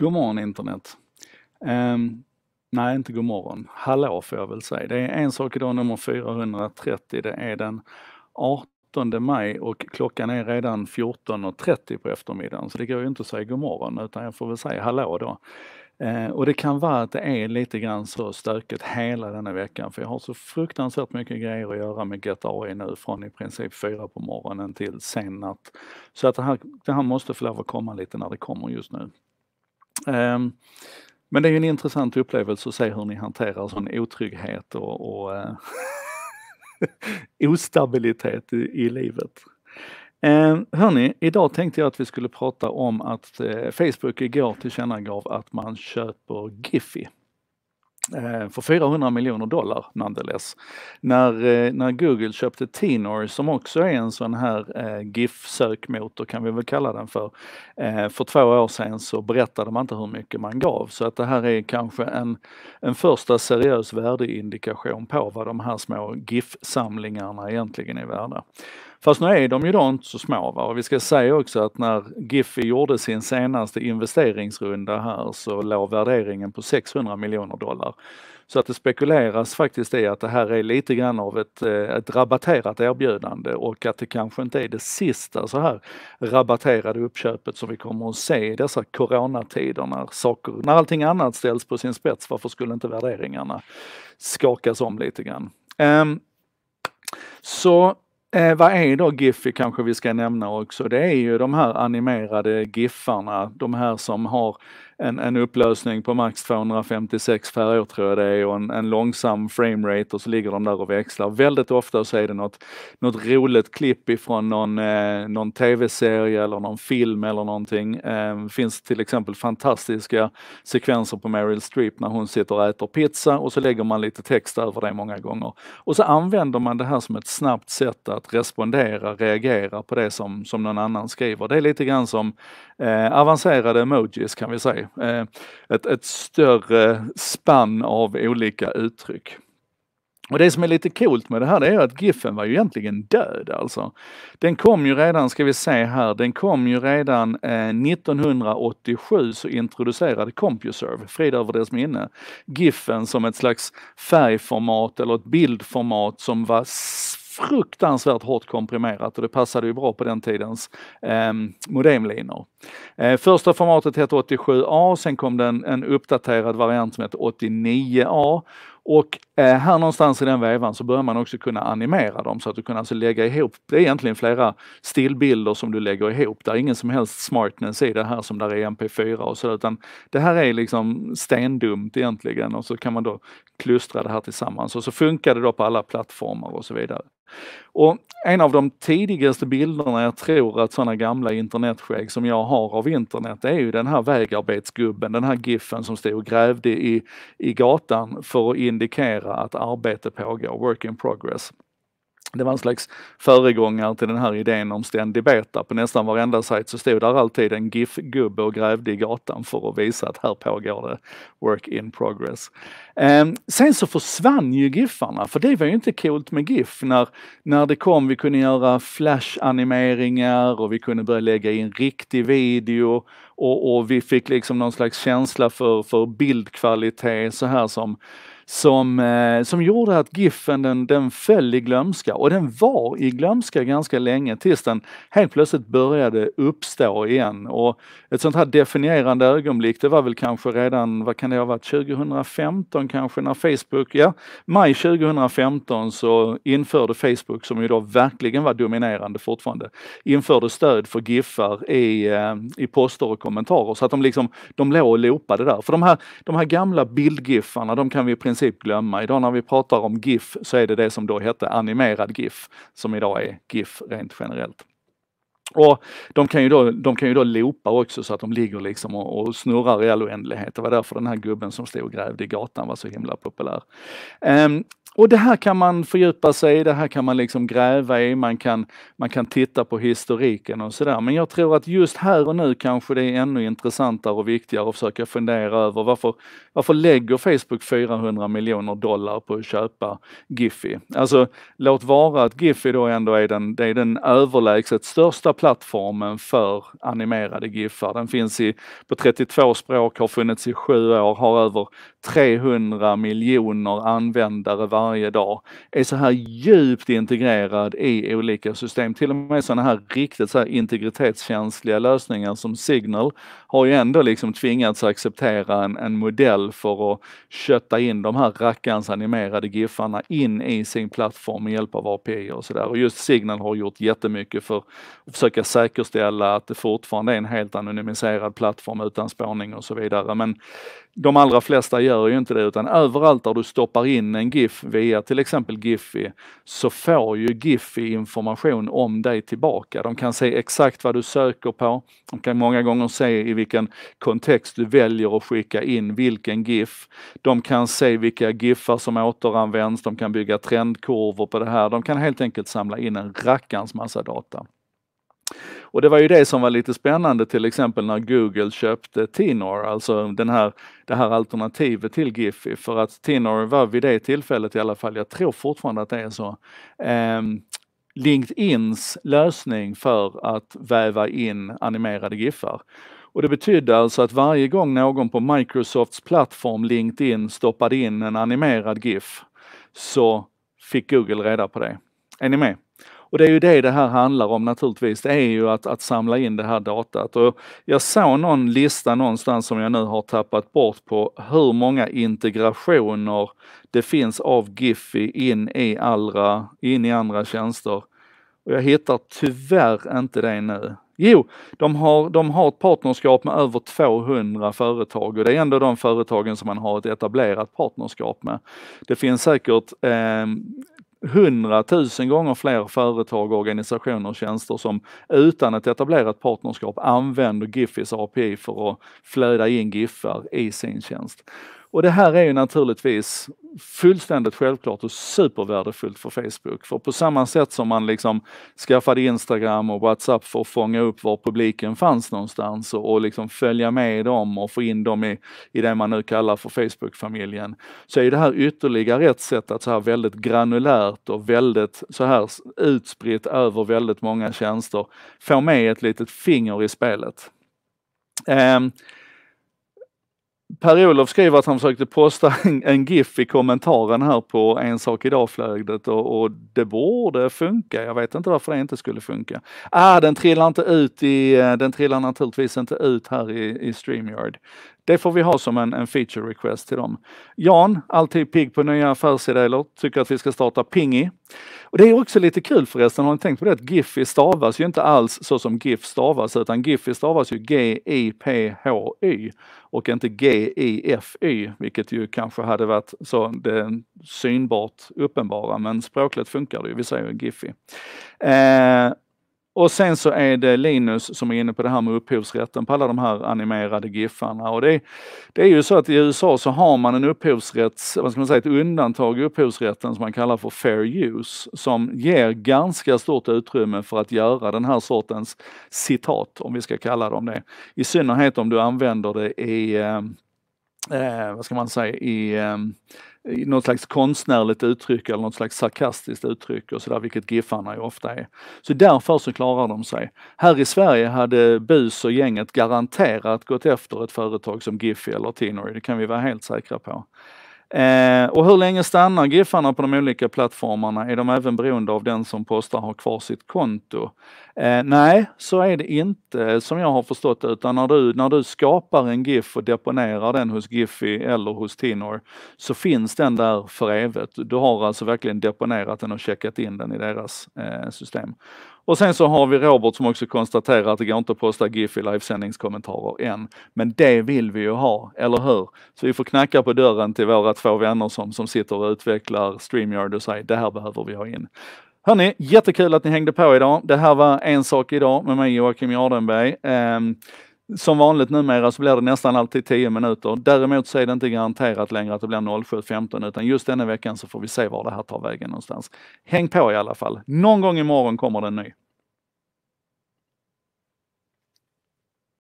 God morgon internet. Um, nej, inte god morgon. Hallå får jag väl säga. Det är en sak idag nummer 430. Det är den 18 maj och klockan är redan 14.30 på eftermiddagen så det går ju inte att säga god morgon utan jag får väl säga hallå då. Uh, och det kan vara att det är lite grann så stökigt hela denna veckan för jag har så fruktansvärt mycket grejer att göra med GetAI nu från i princip 4 på morgonen till sen natt. Så att det här, det här måste få lov att komma lite när det kommer just nu. Ehm, men det är ju en intressant upplevelse att se hur ni hanterar sån otrygghet och, och eh, ostabilitet i, i livet. Eh, hörni, idag tänkte jag att vi skulle prata om att eh, Facebook igår tillkännagav att man köper Giphy. Eh, för 400 miljoner dollar, Nonetheless. När, eh, när Google köpte TINOR, som också är en sån här eh, GIF-sökmotor kan vi väl kalla den för. för två år sedan så berättade man inte hur mycket man gav så att det här är kanske en, en första seriös värdeindikation på vad de här små GIF-samlingarna egentligen är värda. Fast nu är de ju då inte så små. Va? Och vi ska säga också att när Giffi gjorde sin senaste investeringsrunda här så låg värderingen på 600 miljoner dollar. Så att det spekuleras faktiskt i att det här är lite grann av ett, eh, ett rabatterat erbjudande och att det kanske inte är det sista så här rabatterade uppköpet som vi kommer att se i dessa coronatider när, saker, när allting annat ställs på sin spets. Varför skulle inte värderingarna skakas om lite grann? Um, så Eh, vad är då Giphy kanske vi ska nämna också? Det är ju de här animerade Giffarna, de här som har en, en upplösning på max 256 per år tror jag det är och en, en långsam rate och så ligger de där och växlar. Väldigt ofta så är det något, något roligt klipp ifrån någon, eh, någon tv-serie eller någon film eller någonting. Eh, finns till exempel fantastiska sekvenser på Meryl Streep när hon sitter och äter pizza och så lägger man lite text över det många gånger. Och så använder man det här som ett snabbt sätt att respondera, reagera på det som, som någon annan skriver. Det är lite grann som eh, avancerade emojis kan vi säga. Eh, ett, ett större spann av olika uttryck. Och det som är lite coolt med det här det är att giffen var ju egentligen död alltså. Den kom ju redan, ska vi se här, den kom ju redan 1987 eh, så introducerade CompuServe, frid över dess minne, giffen som ett slags färgformat eller ett bildformat som var fruktansvärt hårt komprimerat och det passade ju bra på den tidens eh, modemlinor. Eh, första formatet hette 87A, sen kom det en uppdaterad variant som hette 89A och eh, här någonstans i den vevan så börjar man också kunna animera dem så att du kan alltså lägga ihop, det är egentligen flera stillbilder som du lägger ihop. Det är ingen som helst smartness i det här som där är MP4 och så utan det här är liksom stendumt egentligen och så kan man då klustra det här tillsammans och så funkar det då på alla plattformar och så vidare. Och en av de tidigaste bilderna jag tror att sådana gamla internetskägg som jag har av internet är ju den här vägarbetsgubben, den här giffen som stod och grävde i, i gatan för att indikera att arbete pågår, work in progress det var en slags föregångare till den här idén om ständig beta. På nästan varenda sajt så stod där alltid en GIF-gubbe och grävde i gatan för att visa att här pågår det work in progress. Ehm, sen så försvann ju GIFarna, för det var ju inte coolt med GIF. När, när det kom, vi kunde göra flash-animeringar och vi kunde börja lägga in riktig video och, och vi fick liksom någon slags känsla för, för bildkvalitet så här som som, eh, som gjorde att giffen den, den föll i glömska och den var i glömska ganska länge tills den helt plötsligt började uppstå igen. Och ett sånt här definierande ögonblick det var väl kanske redan, vad kan det ha varit, 2015 kanske när Facebook, ja, maj 2015 så införde Facebook som ju då verkligen var dominerande fortfarande, införde stöd för GIFar i, eh, i poster och kommentarer så att de liksom, de låg och loopade där. För de här, de här gamla bildgiffarna de kan vi i princip princip glömma. Idag när vi pratar om GIF så är det det som då hette animerad GIF som idag är GIF rent generellt. Och de kan, ju då, de kan ju då loopa också så att de ligger liksom och, och snurrar i all oändlighet. Det var därför den här gubben som stod och grävde i gatan var så himla populär. Um, och det här kan man fördjupa sig i, det här kan man liksom gräva i, man kan, man kan titta på historiken och sådär. Men jag tror att just här och nu kanske det är ännu intressantare och viktigare att försöka fundera över varför, varför lägger Facebook 400 miljoner dollar på att köpa Giphy? Alltså låt vara att Giphy då ändå är den, det är den överlägset största plattformen för animerade GIFar. Den finns i, på 32 språk, har funnits i sju år, har över 300 miljoner användare varje dag. Är så här djupt integrerad i olika system. Till och med sådana här riktigt så här integritetskänsliga lösningar som Signal har ju ändå liksom tvingats acceptera en, en modell för att kötta in de här rackarns animerade GIFarna in i sin plattform med hjälp av API och sådär. Och just Signal har gjort jättemycket för att försöka försöka säkerställa att det fortfarande är en helt anonymiserad plattform utan spårning och så vidare. Men de allra flesta gör ju inte det utan överallt där du stoppar in en GIF via till exempel Giphy så får ju Giphy information om dig tillbaka. De kan se exakt vad du söker på. De kan många gånger se i vilken kontext du väljer att skicka in vilken GIF. De kan se vilka GIFar som återanvänds, de kan bygga trendkurvor på det här. De kan helt enkelt samla in en rackans massa data. Och det var ju det som var lite spännande till exempel när Google köpte Tinor, alltså den här, det här alternativet till Giphy för att Tinor var vid det tillfället i alla fall, jag tror fortfarande att det är så, eh, LinkedIns lösning för att väva in animerade GIFar. Och det betydde alltså att varje gång någon på Microsofts plattform LinkedIn stoppade in en animerad GIF så fick Google reda på det. Är ni med? Och det är ju det det här handlar om naturligtvis, det är ju att, att samla in det här datat. Och jag såg någon lista någonstans som jag nu har tappat bort på hur många integrationer det finns av Giphy in i, allra, in i andra tjänster. Och jag hittar tyvärr inte det nu. Jo, de har, de har ett partnerskap med över 200 företag och det är ändå de företagen som man har ett etablerat partnerskap med. Det finns säkert eh, hundratusen gånger fler företag, organisationer och tjänster som utan ett etablerat partnerskap använder Giffis API för att flöda in Giffar i sin tjänst. Och det här är ju naturligtvis fullständigt självklart och supervärdefullt för Facebook. För på samma sätt som man liksom skaffade Instagram och WhatsApp för att fånga upp var publiken fanns någonstans och, och liksom följa med dem och få in dem i, i det man nu kallar för Facebook-familjen. Så är det här ytterligare ett sätt att så här väldigt granulärt och väldigt så här utspritt över väldigt många tjänster få med ett litet finger i spelet. Um, Per-Olof skriver att han försökte posta en, GIF i kommentaren här på En sak idag-flödet och, och det borde funka. Jag vet inte varför det inte skulle funka. Ah, den trillar inte ut i, eh, den trillar naturligtvis inte ut här i, i StreamYard. Det får vi ha som en, en feature request till dem. Jan, alltid pigg på nya affärsidéer, tycker att vi ska starta Pingy. Och det är också lite kul förresten, har ni tänkt på det att Giphy stavas ju inte alls så som GIF stavas utan Giphy stavas ju G-I-P-H-Y och inte G-I-F-Y vilket ju kanske hade varit så det synbart uppenbara men språkligt funkar det ju, vi säger Giphy. Eh, och sen så är det Linus som är inne på det här med upphovsrätten på alla de här animerade Giffarna. Och det, det är ju så att i USA så har man en upphovsrätts, vad ska man säga, ett undantag i upphovsrätten som man kallar för fair use som ger ganska stort utrymme för att göra den här sortens citat, om vi ska kalla dem det. I synnerhet om du använder det i, eh, eh vad ska man säga, i eh, något slags konstnärligt uttryck eller något slags sarkastiskt uttryck och sådär, vilket Giffarna ju ofta är. Så därför så klarar de sig. Här i Sverige hade BUS och gänget garanterat gått efter ett företag som Giphy eller Tinory, det kan vi vara helt säkra på. Eh, och hur länge stannar Giffarna på de olika plattformarna? Är de även beroende av den som postar har kvar sitt konto? Eh, nej, så är det inte som jag har förstått det utan när du, när du skapar en GIF och deponerar den hos Giphy eller hos Tinor så finns den där för evigt. Du har alltså verkligen deponerat den och checkat in den i deras eh, system. Och sen så har vi Robert som också konstaterar att det går inte att posta GIF i livesändningskommentarer än. Men det vill vi ju ha, eller hur? Så vi får knacka på dörren till våra två vänner som, som sitter och utvecklar StreamYard och säger det här behöver vi ha in. Hörni, jättekul att ni hängde på idag. Det här var En sak idag med mig Joakim Jardenberg. Ehm, som vanligt numera så blir det nästan alltid 10 minuter. Däremot så är det inte garanterat längre att det blir 07.15 utan just denna veckan så får vi se var det här tar vägen någonstans. Häng på i alla fall. Någon gång imorgon kommer det en ny.